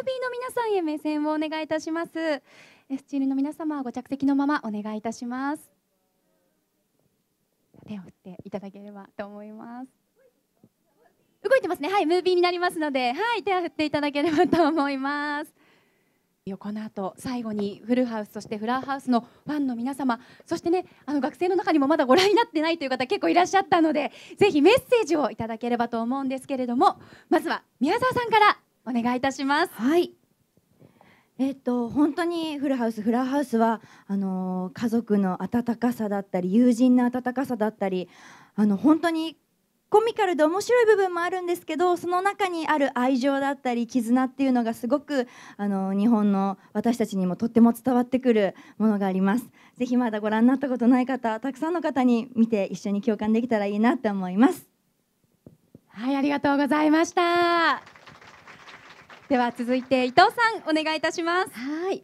の皆さんへ目線をお願いいたします。S チームの皆様ご着席のままお願いいたします。手を振っていただければと思います。動いてますね。はい、ムービーになりますので、はい、手を振っていただければと思います。この後最後にフルハウスそしてフラーハウスのファンの皆様そしてねあの学生の中にもまだご覧になってないという方結構いらっしゃったのでぜひメッセージをいただければと思うんですけれどもまずは宮沢さんからお願いいたします。はいえっと、本当にフルハウス、フラハウスはあの家族の温かさだったり友人の温かさだったりあの本当にコミカルで面白い部分もあるんですけどその中にある愛情だったり絆っていうのがすごくあの日本の私たちにもとっても伝わってくるものがあります。ぜひまだご覧になったことない方たくさんの方に見て一緒に共感できたらいいなと思います。はいありがとうございました。では続いて伊藤さんお願いいたしますはい、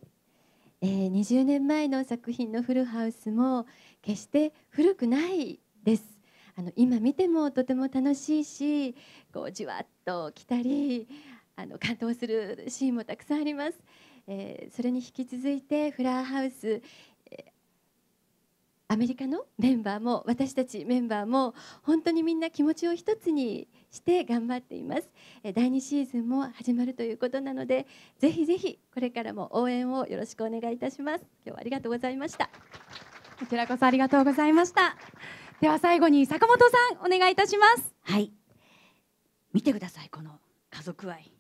えー、20年前の作品のフルハウスも決して古くないですあの今見てもとても楽しいしこうじわっと来たりあの感動するシーンもたくさんあります、えー、それに引き続いてフラーハウスアメリカのメンバーも私たちメンバーも本当にみんな気持ちを一つにして頑張っています第2シーズンも始まるということなのでぜひぜひこれからも応援をよろしくお願いいたします今日はありがとうございましたこちらこそありがとうございましたでは最後に坂本さんお願いいたしますはい見てくださいこの家族愛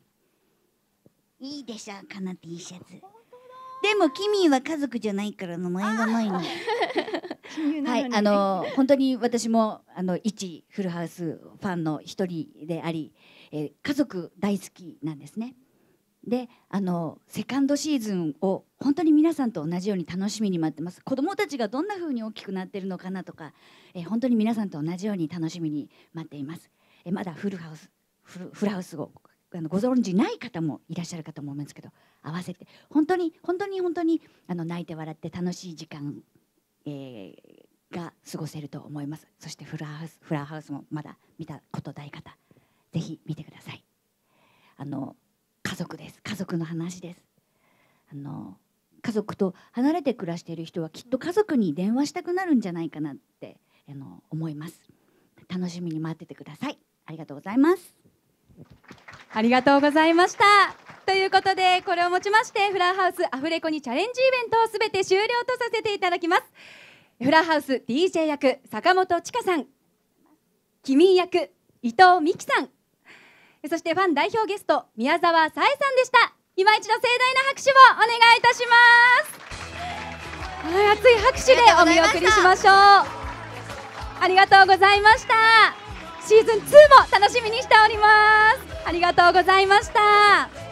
いいでしょうこの T シャツでもキミは家族じゃないから名前が前に はい、あの本当に私もあの一フルハウスファンの一人であり、えー、家族大好きなんですね。であのセカンドシーズンを本当に皆さんと同じように楽しみに待ってます子どもたちがどんな風に大きくなってるのかなとか、えー、本当に皆さんと同じように楽しみに待っています、えー、まだフルハウスフルフルハウスをあのご存じない方もいらっしゃるかと思いますけど合わせて本当に本当に本当にあの泣いて笑って楽しい時間、えー、過ごせると思いますそしてフラーハウスフラーハウスもまだ見たことない方ぜひ見てくださいあの家族です家族の話ですあの家族と離れて暮らしている人はきっと家族に電話したくなるんじゃないかなってあの思います楽しみに待っててくださいありがとうございますありがとうございましたということでこれをもちましてフラーハウスアフレコにチャレンジイベントをすべて終了とさせていただきますフラハウス DJ 役坂本千佳さん君役伊藤美希さんそしてファン代表ゲスト宮沢沙えさんでした今一度盛大な拍手をお願いいたします熱い拍手でお見送りしましょうありがとうございましたシーズン2も楽しみにしておりますありがとうございました